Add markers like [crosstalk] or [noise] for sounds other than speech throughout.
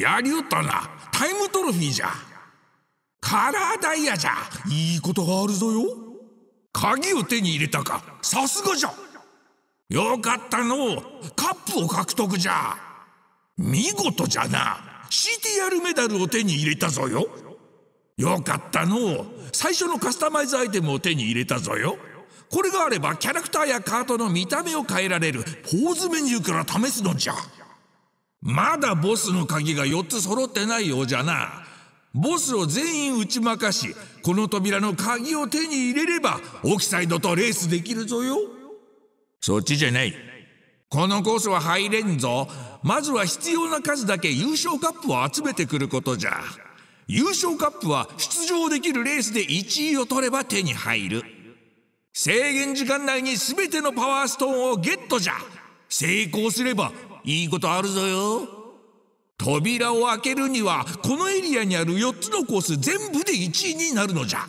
やりよったなタイムトロフィーじゃカラーダイヤじゃいいことがあるぞよ鍵を手に入れたかさすがじゃよかったのカップを獲得じゃ見事じゃな CTR メダルを手に入れたぞよよかったの最初のカスタマイズアイテムを手に入れたぞよこれがあればキャラクターやカートの見た目を変えられるポーズメニューから試すのじゃ。まだボスの鍵が4つ揃ってないようじゃな。ボスを全員打ち負かし、この扉の鍵を手に入れれば、オキサイドとレースできるぞよ。そっちじゃない。このコースは入れんぞ。まずは必要な数だけ優勝カップを集めてくることじゃ。優勝カップは出場できるレースで1位を取れば手に入る。制限時間内に全てのパワーストーンをゲットじゃ。成功すればいいことあるぞよ扉を開けるにはこのエリアにある4つのコース全部で1位になるのじゃ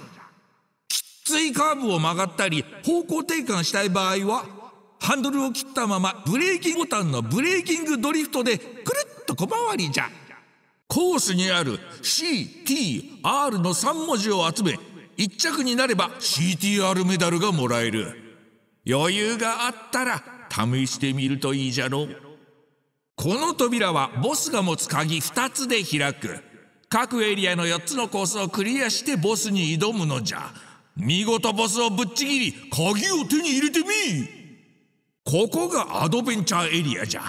きついカーブを曲がったり方向転換したい場合はハンドルを切ったままブレーキボタンのブレーキングドリフトでくるっと小回りじゃコースにある CTR の3文字を集め1着になれば CTR メダルがもらえる余裕があったら試してみるといいじゃろう。この扉はボスが持つ鍵2つで開く各エリアの4つのコースをクリアしてボスに挑むのじゃ見事ボスをぶっちぎり鍵を手に入れてみここがアドベンチャーエリアじゃ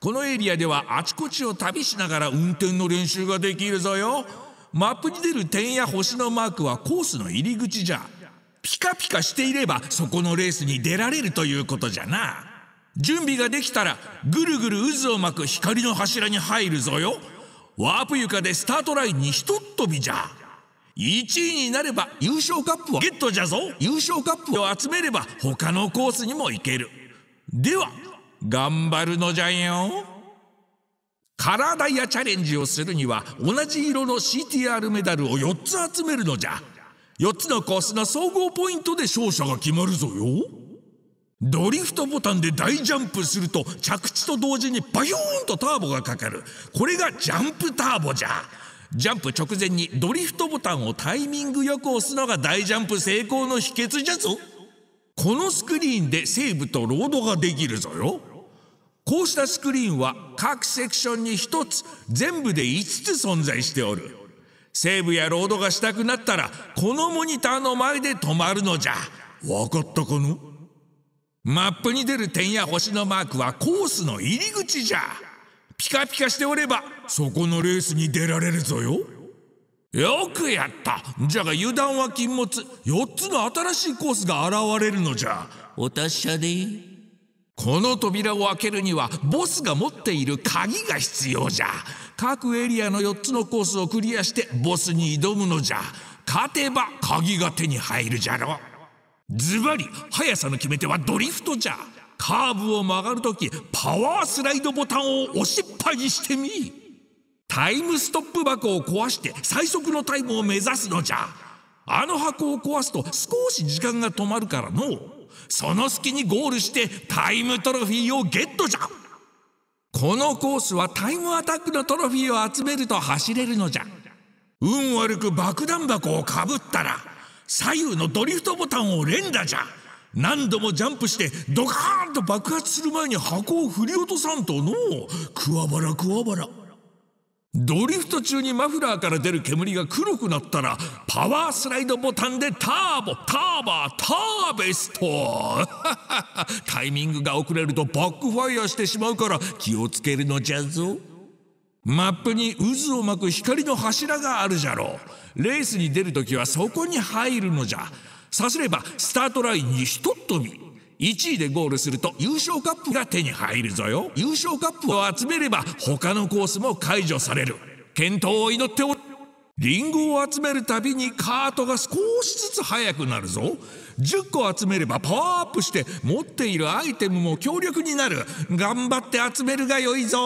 このエリアではあちこちを旅しながら運転の練習ができるぞよマップに出る点や星のマークはコースの入り口じゃピカピカしていればそこのレースに出られるということじゃな準備ができたらぐるぐる渦を巻く光の柱に入るぞよワープ床でスタートラインにひとっ飛びじゃ1位になれば優勝カップをゲットじゃぞ優勝カップを集めれば他のコースにも行けるでは頑張るのじゃよカラーダイヤチャレンジをするには同じ色の CTR メダルを4つ集めるのじゃ4つのコースの総合ポイントで勝者が決まるぞよ。ドリフトボタンで大ジャンプすると着地と同時にバヨーンとターボがかかるこれがジャンプターボじゃジャンプ直前にドリフトボタンをタイミングよく押すのが大ジャンプ成功の秘訣じゃぞこのスクリーンでセーブとロードができるぞよこうしたスクリーンは各セクションに1つ全部で5つ存在しておるセーブやロードがしたくなったらこのモニターの前で止まるのじゃ分かったかのマップに出る点や星のマークはコースの入り口じゃピカピカしておればそこのレースに出られるぞよよくやったじゃが油断は禁物4つの新しいコースが現れるのじゃお達者でこの扉を開けるにはボスが持っている鍵が必要じゃ各エリアの4つのコースをクリアしてボスに挑むのじゃ勝てば鍵が手に入るじゃろズバリ速さの決め手はドリフトじゃカーブを曲がるときパワースライドボタンを押しっぱにしてみタイムストップ箱を壊して最速のタイムを目指すのじゃあの箱を壊すと少し時間が止まるからのその隙にゴールしてタイムトロフィーをゲットじゃこのコースはタイムアタックのトロフィーを集めると走れるのじゃ運悪く爆弾箱をかぶったら左右のドリフトボタンを連打じゃ何度もジャンプしてドカーンと爆発する前に箱を振り落とさんとの桑原桑原ドリフト中にマフラーから出る煙が黒くなったらパワースライドボタンでターボターバーターベスト [laughs] タイミングが遅れるとバックファイアしてしまうから気をつけるのじゃぞ。マップに渦を巻く光の柱があるじゃろうレースに出るときはそこに入るのじゃさすればスタートラインにひとっ飛び1位でゴールすると優勝カップが手に入るぞよ優勝カップを集めれば他のコースも解除される健闘を祈っており、リンゴを集めるたびにカートが少しずつ速くなるぞ10個集めればパワーアップして持っているアイテムも強力になる頑張って集めるがよいぞ